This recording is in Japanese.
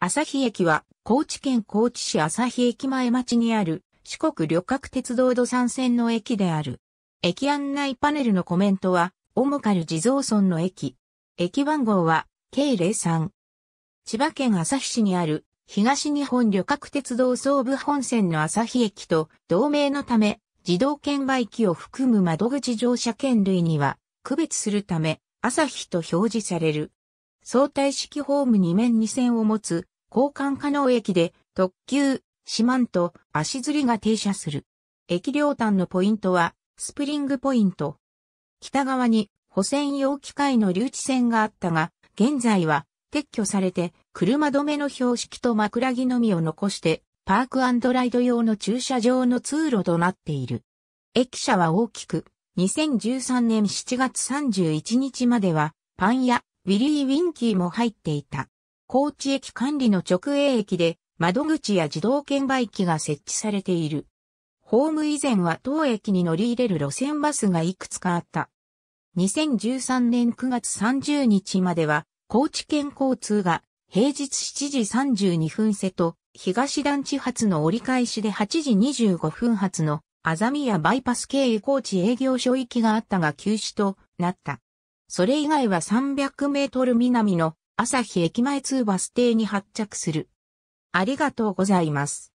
朝日駅は、高知県高知市朝日駅前町にある、四国旅客鉄道土産線の駅である。駅案内パネルのコメントは、オモカル地蔵村の駅。駅番号は、K03。千葉県朝日市にある、東日本旅客鉄道総武本線の朝日駅と同名のため、自動券売機を含む窓口乗車券類には、区別するため、朝日と表示される。相対式ホーム2面2線を持つ交換可能駅で特急、四万と足ずりが停車する。駅両端のポイントはスプリングポイント。北側に補線用機械の留置線があったが、現在は撤去されて車止めの標識と枕木のみを残してパークライド用の駐車場の通路となっている。駅舎は大きく、2013年7月31日まではパン屋、ウィリー・ウィンキーも入っていた。高知駅管理の直営駅で窓口や自動券売機が設置されている。ホーム以前は当駅に乗り入れる路線バスがいくつかあった。2013年9月30日までは、高知県交通が平日7時32分瀬と東団地発の折り返しで8時25分発のあざみやバイパス経由高知営業所行きがあったが休止となった。それ以外は300メートル南の朝日駅前通バス停に発着する。ありがとうございます。